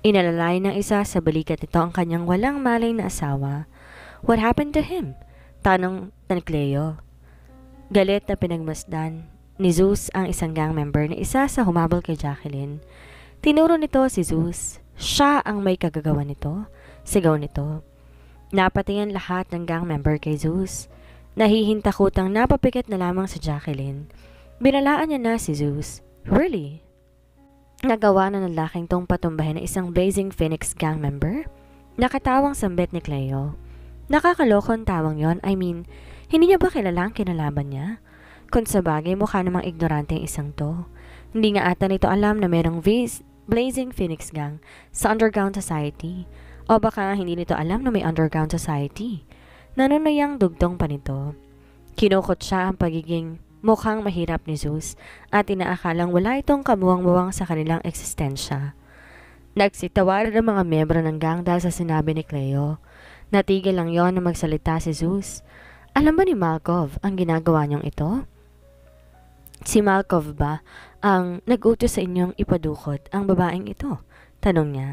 Inalalay ng isa sa balikat ito ang kanyang walang malay na asawa. What happened to him? Tanong ng Cleo. Galit na pinagmasdan ni Zeus ang isang gang member na isa sa humabol kay Jacqueline. Tinuro nito si Zeus. Siya ang may kagagawa nito. Sigaw nito. Napatingin lahat ng gang member kay Zeus. Nahihintakot ang napapikit na lamang sa Jacqueline. Binalaan niya na si Zeus. Really? nagawa ng lalaking tong patumbahin ng isang Blazing Phoenix gang member? Nakatawang sambit ni Cleo. Nakakalokon tawang yon. I mean, hindi niya ba kilala ang kinalaban niya? Kung sa bagay, mukha namang ignorante ang isang to. Hindi nga ata nito alam na merong V's Blazing Phoenix Gang sa Underground Society. O baka hindi nito alam na may Underground Society. Nanunuyang dugtong pa nito. Kinukot siya ang pagiging Mukhang mahirap ni Zeus at inaakalang wala itong kabuwang-buwang sa kanilang eksistensya. Nagsitawaran ang mga miyembro ng gang dahil sa sinabi ni Cleo. Natigil lang yon na magsalita si Zeus. Alam ba ni Malkov ang ginagawa niyong ito? Si Malkov ba ang nag-utos sa inyong ipadukot ang babaeng ito? Tanong niya.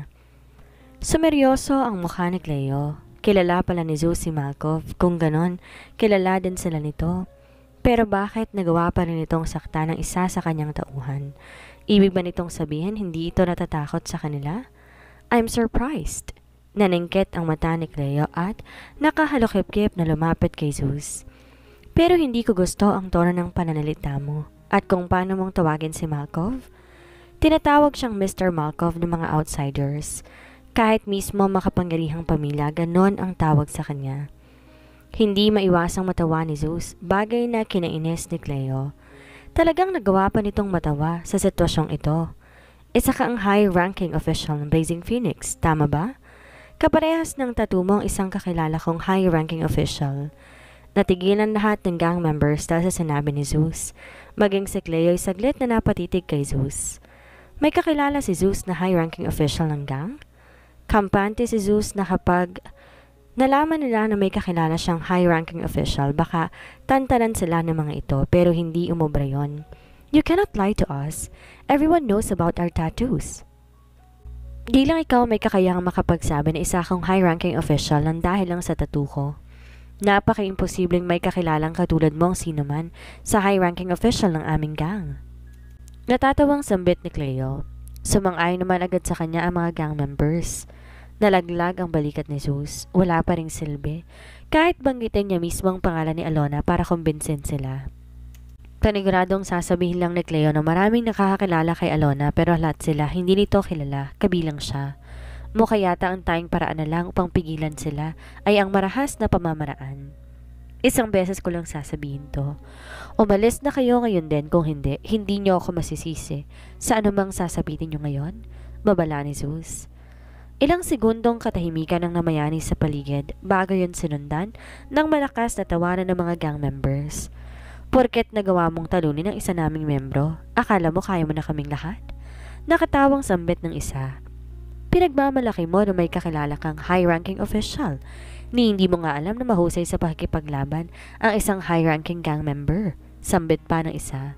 Sumeryoso ang mukha ni Cleo. Kilala pala ni Zeus si Malkov. Kung ganon, kilala din sila nito. Pero bakit nagawa pa rin itong sakta ng isa sa kanyang tauhan? Ibig ba nitong sabihin hindi ito natatakot sa kanila? I'm surprised. Naningkit ang mata ni Cleo at nakahalokip-kip na lumapit kay Zeus. Pero hindi ko gusto ang tono ng pananalita mo at kung paano mong tawagin si Malkov. Tinatawag siyang Mr. Malkov ng mga outsiders. Kahit mismo makapangyarihang pamilya, ganon ang tawag sa kanya. Hindi maiwasang matawa ni Zeus, bagay na kinainis ni Cleo. Talagang nagawa pa nitong matawa sa sitwasyong ito. Isa e ka ang high-ranking official ng Blazing Phoenix, tama ba? Kaparehas ng tattoo ang isang kakilala kong high-ranking official. Natigilan lahat ng gang members dahil sa sinabi ni Zeus. Maging si Cleo ay saglit na napatitig kay Zeus. May kakilala si Zeus na high-ranking official ng gang? Kampante si Zeus na kapag Nalaman nila na may kakilala siyang high-ranking official. Baka tantalan sila ng mga ito pero hindi umubra yon. You cannot lie to us. Everyone knows about our tattoos. Di lang ikaw may kakayang makapagsabi na isa kong high-ranking official ng dahil lang sa tattoo ko. Napaka-imposibleng may kakilalang katulad mong sino man sa high-ranking official ng aming gang. Natatawang sambit ni Cleo. Sumang-ayon naman agad sa kanya ang mga gang members. Nalaglag ang balikat ni Zeus. Wala pa ring silbi. Kahit banggitin niya mismo ang pangalan ni Alona para kumbinsin sila. Taniguradong sasabihin lang ni Cleo na maraming nakakakilala kay Alona pero lahat sila hindi nito kilala, kabilang siya. Mukha yata ang tayong paraan na lang upang pigilan sila ay ang marahas na pamamaraan. Isang beses ko lang sasabihin to. Umalis na kayo ngayon din kung hindi, hindi niyo ako masisisi. Sa anumang sasabihin niyo ngayon? Babala ni Zeus. Ilang segundong katahimikan ang namayani sa paligid bago yun sinundan ng malakas na tawanan ng mga gang members. Porket nagawa mong talunin ang isa naming membro, akala mo kaya mo na kaming lahat? Nakatawang sambit ng isa. Pinagmamalaki mo na may kakilala kang high-ranking official ni hindi mo nga alam na mahusay sa pakikipaglaban ang isang high-ranking gang member. Sambit pa ng isa.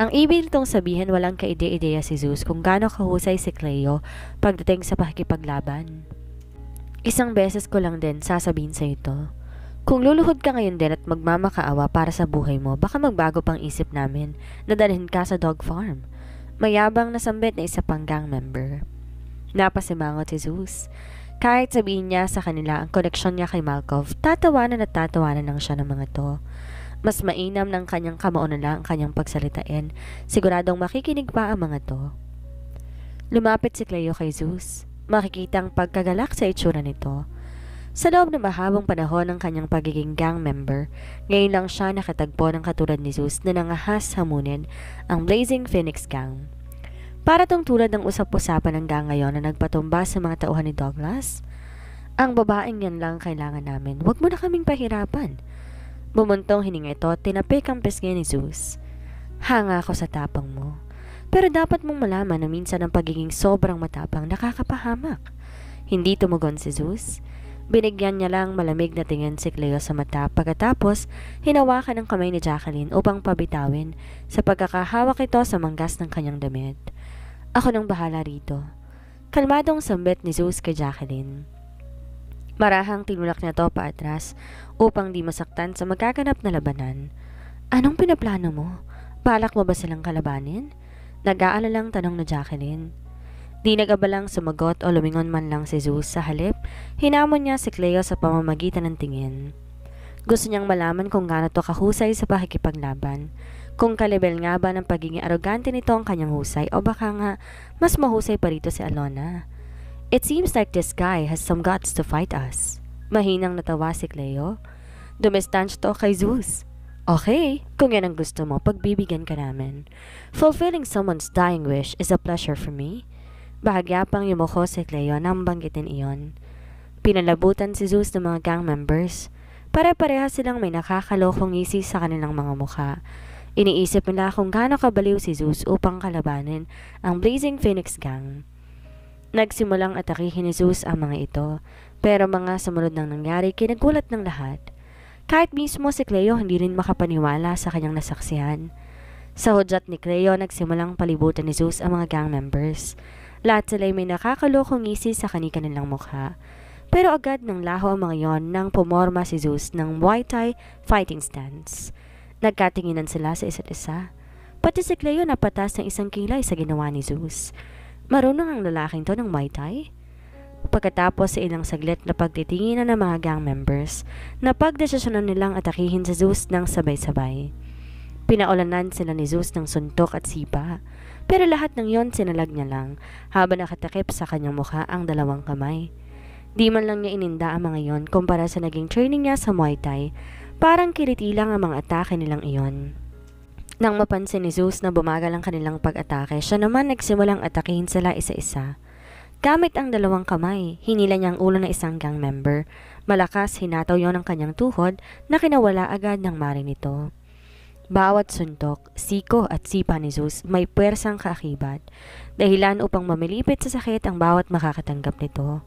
Ang ibig nitong sabihin walang kaide-ideya si Zeus kung gaano kahusay si Cleo pagdating sa pakikipaglaban. Isang beses ko lang din sasabihin sa ito. Kung luluhod ka ngayon din at magmamakaawa para sa buhay mo, baka magbago pang isip namin na dalhin ka sa dog farm. Mayabang nasambit na isa pang gang member. Napasimangot si Zeus. Kahit sabihin niya sa kanila ang koneksyon niya kay Malkov, tatawanan at tatawanan lang siya ng mga to. Mas mainam ng kanyang kamaunala ang kanyang pagsalitain. Siguradong makikinig pa ang mga to. Lumapit si Cleo kay Zeus. Makikita ang pagkagalak sa itsura nito. Sa loob ng mahabang panahon ng kanyang pagiging gang member, ngayon lang siya nakatagpo ng katulad ni Zeus na nangahas hamunin ang Blazing Phoenix Gang. Para tong tulad ng usap-usapan ng gang ngayon na nagpatumba sa mga tauhan ni Douglas, ang babaeng yan lang kailangan namin. Huwag mo na kaming pahirapan. Bumuntong hininga ito at tinapik ang pisngi ni Zeus. Hanga ako sa tapang mo. Pero dapat mong malaman na minsan ang pagiging sobrang matapang nakakapahamak. Hindi tumugon si Zeus. Binigyan niya lang malamig na tingin si Cleo sa mata pagkatapos hinawakan ng kamay ni Jacqueline upang pabitawin sa pagkakahawak ito sa manggas ng kanyang damit. Ako nang bahala rito. Kalmadong sambit ni Zeus kay Jacqueline. Marahang tinulak niya to paatras upang di masaktan sa magkaganap na labanan. Anong pinaplano mo? Balak mo ba silang kalabanin? Nag-aalalang tanong na Jacqueline. Di nag nagabalang sumagot o lumingon man lang si Zeus sa halip, hinamon niya si Cleo sa pamamagitan ng tingin. Gusto niyang malaman kung gaano to kahusay sa pakikipaglaban, kung kalibel nga ba ng pagiging arogante nito ang kanyang husay o baka nga mas mahusay pa rito si Alona. It seems like this guy has some guts to fight us. Mahinang natawa si Cleo. Dumistance to kay Zeus. Okay, kung yan ang gusto mo, pagbibigyan ka namin. Fulfilling someone's dying wish is a pleasure for me. Bahagya pang yumuko si Cleo nang banggitin iyon. Pinalabutan si Zeus ng mga gang members. Pare-pareha silang may nakakalokong ngisi sa kanilang mga mukha. Iniisip nila kung gaano kabaliw si Zeus upang kalabanin ang Blazing Phoenix Gang. Nagsimulang atakihin ni Zeus ang mga ito, pero mga sumunod nang nangyari kinagulat ng lahat. Kahit mismo si Cleo hindi rin makapaniwala sa kanyang nasaksihan. Sa hudyat ni Cleo, nagsimulang palibutan ni Zeus ang mga gang members. Lahat sila ay may nakakalokong ngisi sa kanika nilang mukha. Pero agad nang laho ang mga yon nang pumorma si Zeus ng Muay Thai fighting stance. Nagkatinginan sila sa isa't isa. Pati si Cleo napatas ng isang kilay sa ginawa ni Zeus. Marunong ang lalaking to ng Muay Thai? Pagkatapos sa ilang saglit na pagtitingin ng mga gang members, napagdesisyonan nilang atakihin si Zeus ng sabay-sabay. Pinaulanan sila ni Zeus ng suntok at sipa, pero lahat ng yon sinalag niya lang habang nakatakip sa kanyang mukha ang dalawang kamay. Di man lang niya ininda ang mga yon kumpara sa naging training niya sa Muay Thai, parang kiliti lang ang mga atake nilang iyon. Nang mapansin ni Zeus na bumagal ang kanilang pag-atake, siya naman nagsimulang atakihin sila isa-isa. Gamit ang dalawang kamay, hinila niya ang ulo ng isang gang member. Malakas hinataw yon ang kanyang tuhod na kinawala agad ng mari nito. Bawat suntok, siko at sipa ni Zeus may pwersang kaakibat, dahilan upang mamilipit sa sakit ang bawat makakatanggap nito.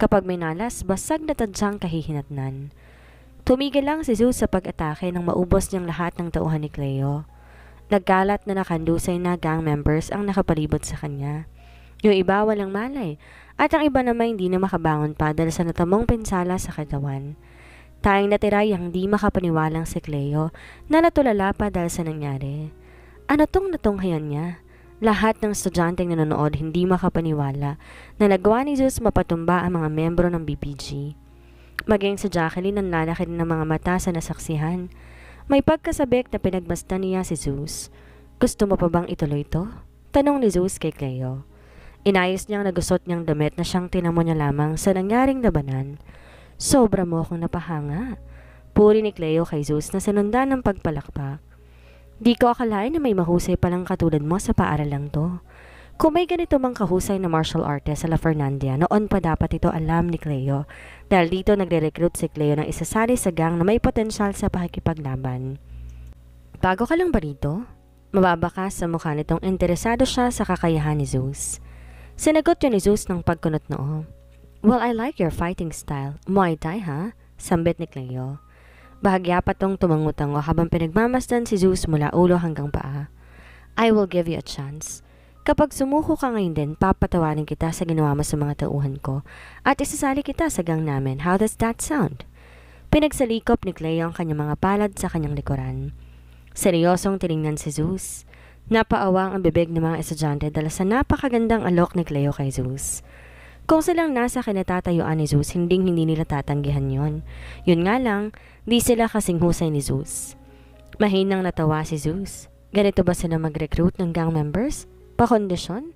Kapag may nalas, basag na tadyang kahihinatnan. Tumigil lang si Zeus sa pag-atake nang maubos niyang lahat ng tauhan ni Cleo. Nagkalat na nakandusay na gang members ang nakapalibot sa kanya. Yung iba walang malay at ang iba naman hindi na makabangon pa dahil sa natamong pinsala sa katawan. Tayong natiray ang di makapaniwalang si Cleo na natulala pa dahil sa nangyari. Ano tong natunghayan niya? Lahat ng estudyanteng nanonood hindi makapaniwala na nagawa ni Zeus mapatumba ang mga membro ng BPG. Maging sa Jacqueline ang lalakid ng mga mata sa nasaksihan. May pagkasabik na pinagmasta niya si Zeus. Gusto mo pa bang ituloy ito? Tanong ni Zeus kay Cleo. Inayos niyang nagusot niyang damit na siyang tinamo niya lamang sa nangyaring dabanan. Sobra mo akong napahanga. Puri ni Cleo kay Zeus na sinundan ng pagpalakpak. Di ko akalain na may mahusay palang katulad mo sa paaralang to. Kung may ganito mang kahusay na martial artist sa La Fernandina, noon pa dapat ito alam ni Cleo. Dahil dito nagre-recruit si Cleo ng isasali sa gang na may potensyal sa pakikipaglaban. Bago ka lang ba rito? Mababa sa mukha nitong interesado siya sa kakayahan ni Zeus. Sinagot yun ni Zeus ng pagkunot noo. Well, I like your fighting style. Muay Thai, ha? Sambit ni Cleo. Bahagya pa tong tumangutango habang pinagmamasdan si Zeus mula ulo hanggang paa. I will give you a chance. Kapag sumuko ka ngayon din, papatawanin kita sa ginawa mo sa mga tauhan ko at isasali kita sa gang namin. How does that sound? Pinagsalikop ni Cleo ang kanyang mga palad sa kanyang likuran. Seryosong tiningnan si Zeus. Napaawa ang bibig ng mga estudyante dala sa napakagandang alok ni Cleo kay Zeus. Kung silang nasa kinatatayuan ni Zeus, hindi hindi nila tatanggihan yon. Yun nga lang, di sila kasing husay ni Zeus. Mahinang natawa si Zeus. Ganito ba sila mag-recruit ng gang members? pakondisyon.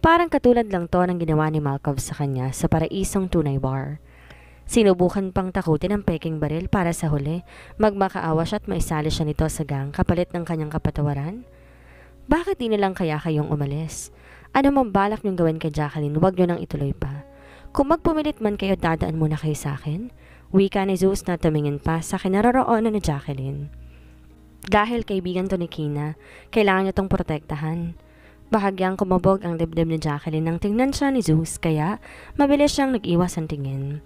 Parang katulad lang to ng ginawa ni Malkov sa kanya sa paraisong tunay bar. Sinubukan pang takutin ang peking baril para sa huli, magmakaawa siya at maisali siya nito sa gang kapalit ng kanyang kapatawaran. Bakit di nilang kaya kayong umalis? Ano mang balak niyong gawin kay Jacqueline, huwag niyo nang ituloy pa. Kung magpumilit man kayo, dadaan muna kayo sa akin. Wika ni Zeus na tumingin pa sa kinaroroonan ni Jacqueline. Dahil kaibigan to ni Kina, kailangan niya tong protektahan. Bahagyang kumabog ang dibdib ni Jacqueline nang tingnan siya ni Zeus kaya mabilis siyang nag-iwas ang tingin.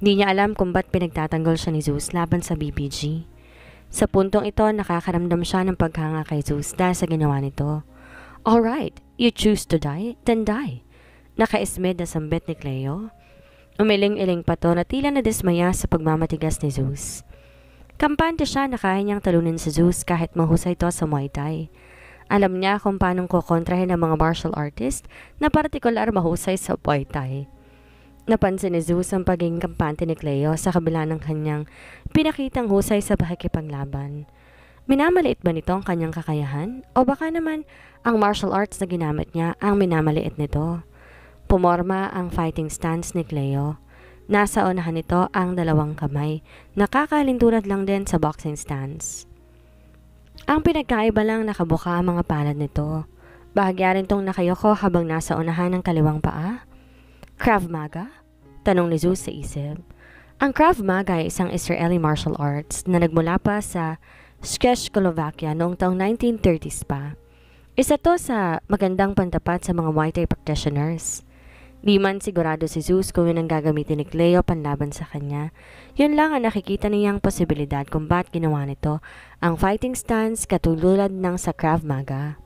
Di niya alam kung ba't pinagtatanggol siya ni Zeus laban sa BBG. Sa puntong ito, nakakaramdam siya ng paghanga kay Zeus dahil sa ginawa nito. Alright, you choose to die, then die. Nakaismed na sambit ni Cleo. Umiling-iling pa to na tila nadismaya sa pagmamatigas ni Zeus. Kampante siya na kaya niyang talunin si Zeus kahit mahusay to sa Muay Thai. Alam niya kung paanong kukontrahin ng mga martial artist na partikular mahusay sa Muay Thai. Napansin ni Zeus ang pagiging kampante ni Cleo sa kabila ng kanyang pinakitang husay sa pakikipaglaban. Minamaliit ba nito ang kanyang kakayahan? O baka naman ang martial arts na ginamit niya ang minamaliit nito? Pumorma ang fighting stance ni Cleo. Nasa unahan nito ang dalawang kamay. Nakakahalintulad lang din sa boxing stance. Ang pinagkaiba lang nakabuka ang mga palad nito. Bahagya rin tong nakayoko habang nasa unahan ng kaliwang paa. Krav Maga? Tanong ni Zeus sa isip. Ang Krav Maga ay isang Israeli martial arts na nagmula pa sa Czechoslovakia noong taong 1930s pa. Isa to sa magandang pantapat sa mga white Thai practitioners. Di man sigurado si Zeus kung yun ang gagamitin ni Cleo panlaban sa kanya. Yun lang ang nakikita niyang posibilidad kung ba't ginawa nito ang fighting stance katulad ng sa Krav Maga.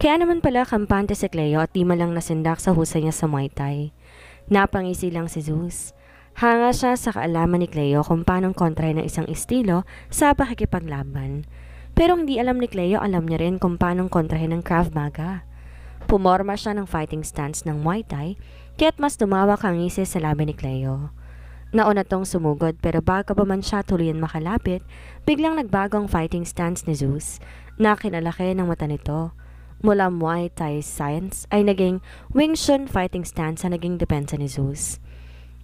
Kaya naman pala kampante si Cleo at di lang nasindak sa husay niya sa Muay Thai. Napangisi lang si Zeus. Hanga siya sa kaalaman ni Cleo kung paanong kontra ng isang estilo sa pakikipaglaban. Pero hindi alam ni Cleo, alam niya rin kung paanong kontrahin ng Krav Maga. Pumorma siya ng fighting stance ng Muay Thai kaya't mas tumawak ang isis sa labi ni Cleo. Nauna tong sumugod pero bago pa man siya tuluyan makalapit, biglang nagbagong fighting stance ni Zeus na kinalaki ng mata nito. Mula Muay Thai Science ay naging Wing Chun fighting stance na naging depensa ni Zeus.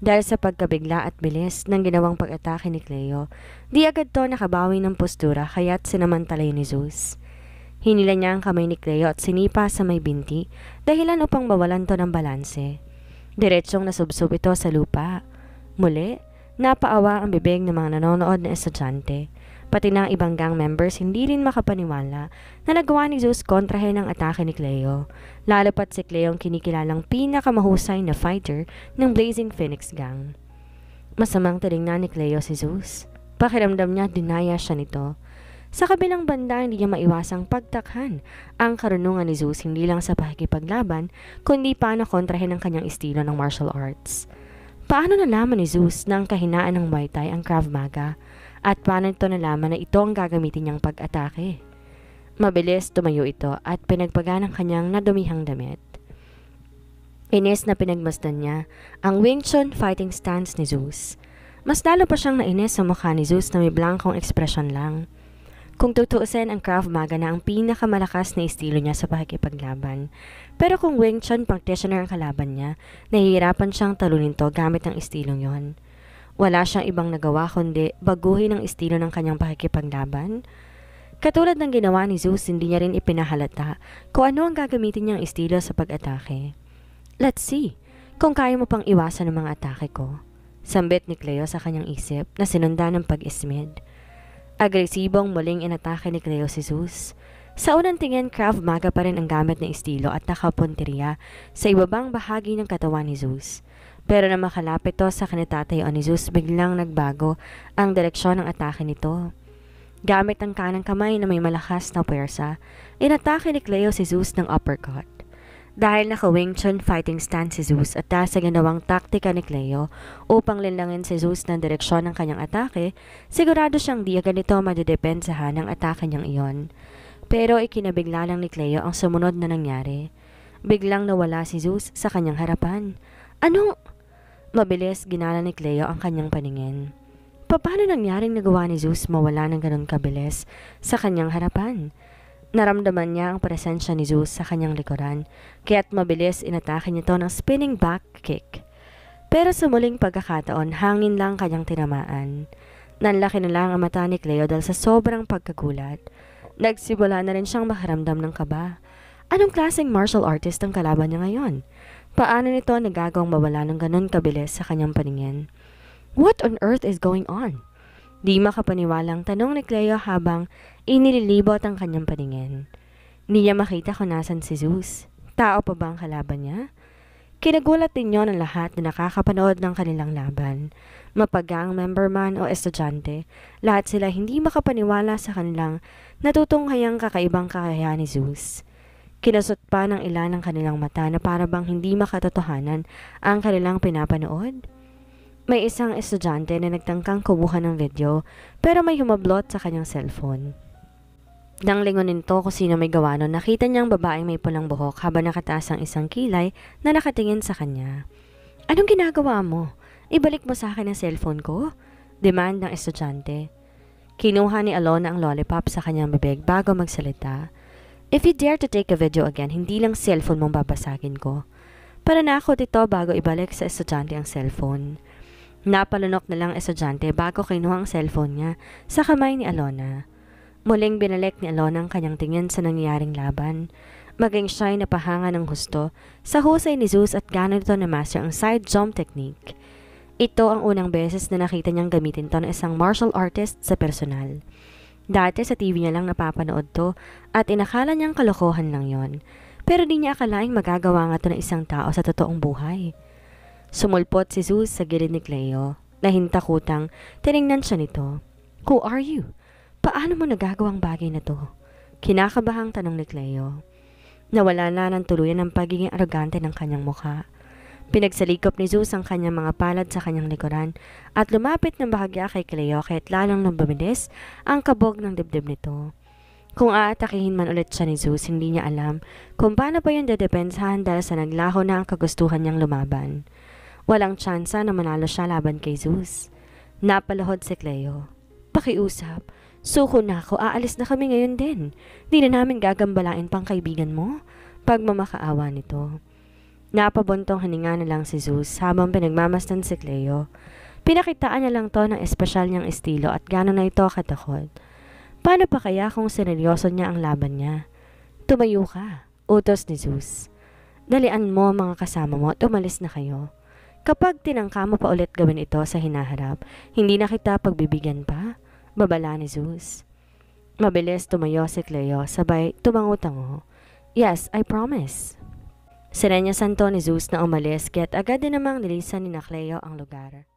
Dahil sa pagkabigla at bilis ng ginawang pag-atake ni Cleo, di agad to nakabawi ng postura kaya't sinamantalay ni Zeus. Hinila niya ang kamay ni Cleo at sinipa sa may binti dahilan upang bawalan to ng balanse. Diretsong nasubsob ito sa lupa. Muli, napaawa ang bibig ng mga nanonood na estudyante. Pati na ang ibang gang members hindi rin makapaniwala na nagawa ni Zeus kontrahin ng atake ni Cleo. Lalapat si Cleo ang kinikilalang pinakamahusay na fighter ng Blazing Phoenix Gang. Masamang tinignan ni Cleo si Zeus. Pakiramdam niya dinaya siya nito. Sa kabilang banda, hindi niya maiwasang pagtakhan ang karunungan ni Zeus hindi lang sa pakikipaglaban, kundi pa na kontrahin ang kanyang estilo ng martial arts. Paano nalaman ni Zeus na ang kahinaan ng Muay Thai ang Krav Maga at paano ito nalaman na ito ang gagamitin niyang pag-atake? Mabilis tumayo ito at pinagpagan ang kanyang nadumihang damit. Inis na pinagmasdan niya ang Wing Chun fighting stance ni Zeus. Mas lalo pa siyang nainis sa mukha ni Zeus na may blankong ekspresyon lang. Kung tutuusin, ang Krav Maga na ang pinakamalakas na estilo niya sa pakikipaglaban. Pero kung Wing Chun practitioner ang kalaban niya, nahihirapan siyang talunin to gamit ang estilong yon. Wala siyang ibang nagawa kundi baguhin ang estilo ng kanyang pakikipaglaban. Katulad ng ginawa ni Zeus, hindi niya rin ipinahalata kung ano ang gagamitin niyang estilo sa pag-atake. Let's see kung kaya mo pang iwasan ang mga atake ko. Sambit ni Cleo sa kanyang isip na sinunda ng pag-ismid. Agresibong muling inatake ni Cleo si Zeus. Sa unang tingin, Krav Maga pa rin ang gamit ng estilo at nakapuntirya sa ibabang bahagi ng katawan ni Zeus. Pero na makalapit to sa kanitatayuan ni Zeus, biglang nagbago ang direksyon ng atake nito. Gamit ang kanang kamay na may malakas na puwersa, inatake ni Cleo si Zeus ng uppercut. Dahil naka-Wing Chun fighting stance si Zeus at dahil sa ginawang taktika ni Cleo upang linlangin si Zeus ng direksyon ng kanyang atake, sigurado siyang di ganito ito madidepensahan ang atake niyang iyon. Pero ikinabigla lang ni Cleo ang sumunod na nangyari. Biglang nawala si Zeus sa kanyang harapan. Ano? Mabilis ginala ni Cleo ang kanyang paningin. Paano nangyaring nagawa ni Zeus mawala ng ganun kabilis sa kanyang harapan? Naramdaman niya ang presensya ni Zeus sa kanyang likuran, kaya't mabilis inatake niya ito ng spinning back kick. Pero sa muling pagkakataon, hangin lang kanyang tinamaan. Nanlaki na lang ang mata ni Cleo dahil sa sobrang pagkagulat. Nagsimula na rin siyang makaramdam ng kaba. Anong klaseng martial artist ang kalaban niya ngayon? Paano nito nagagawang mawala ng ganun kabilis sa kanyang paningin? What on earth is going on? Di makapaniwalang tanong ni Cleo habang inililibot ang kanyang paningin. Hindi niya makita kung nasan si Zeus. Tao pa ba ang kalaban niya? Kinagulat din niyo ng lahat na nakakapanood ng kanilang laban. Mapagang member man o estudyante, lahat sila hindi makapaniwala sa kanilang natutunghayang kakaibang kakayahan ni Zeus. Kinasot pa ng ilan ang kanilang mata na para bang hindi makatotohanan ang kanilang pinapanood. May isang estudyante na nagtangkang kubuhan ng video pero may humablot sa kanyang cellphone. Nang lingunin to kung sino may gawa nun, nakita niyang babaeng may pulang buhok habang nakataas ang isang kilay na nakatingin sa kanya. Anong ginagawa mo? Ibalik mo sa akin ang cellphone ko? Demand ng estudyante. Kinuha ni Alona ang lollipop sa kanyang bibig bago magsalita. If you dare to take a video again, hindi lang cellphone mong babasagin ko. Para nakot ito bago ibalik sa estudyante ang cellphone. Napalunok na lang estudyante bago kinuha ang cellphone niya sa kamay ni Alona. Muling binalik ni Alona ang kanyang tingin sa nangyayaring laban. Maging siya ay napahanga ng husto sa husay ni Zeus at ganito na master ang side jump technique. Ito ang unang beses na nakita niyang gamitin to ng isang martial artist sa personal. Dati sa TV niya lang napapanood to at inakala niyang kalokohan lang yon. Pero di niya akalaing magagawa nga to ng isang tao sa totoong buhay. Sumulpot si Zeus sa gilid ni Cleo. Nahintakutang, tiningnan siya nito. Who are you? Paano mo nagagawang bagay na to? Kinakabahang tanong ni Cleo. Nawala na ng tuluyan ang pagiging arogante ng kanyang mukha. Pinagsalikop ni Zeus ang kanyang mga palad sa kanyang likuran at lumapit ng bahagya kay Cleo kaya't lalong nababilis ang kabog ng dibdib nito. Kung aatakihin man ulit siya ni Zeus, hindi niya alam kung paano pa yung dedepensahan dahil sa naglaho na ang kagustuhan niyang lumaban. Walang tsansa na manalo siya laban kay Zeus. Napalahod si Cleo. Pakiusap, suko na ako, aalis na kami ngayon din. Di na namin gagambalain pang kaibigan mo. Pagmamakaawa nito. Napabuntong hininga na lang si Zeus habang pinagmamastan si Cleo. Pinakitaan niya lang to ng espesyal niyang estilo at gano'n na ito katakot. Paano pa kaya kung seryoso niya ang laban niya? Tumayo ka, utos ni Zeus. Dalian mo mga kasama mo at umalis na kayo. Kapag tinangka mo pa ulit gawin ito sa hinaharap, hindi na kita pagbibigyan pa, babala ni Zeus. Mabilis tumayo si Cleo, sabay tumango-tango. Yes, I promise. Sinanya santo ni Zeus na umalis, kaya't agad din namang nilisan ni na Cleo ang lugar.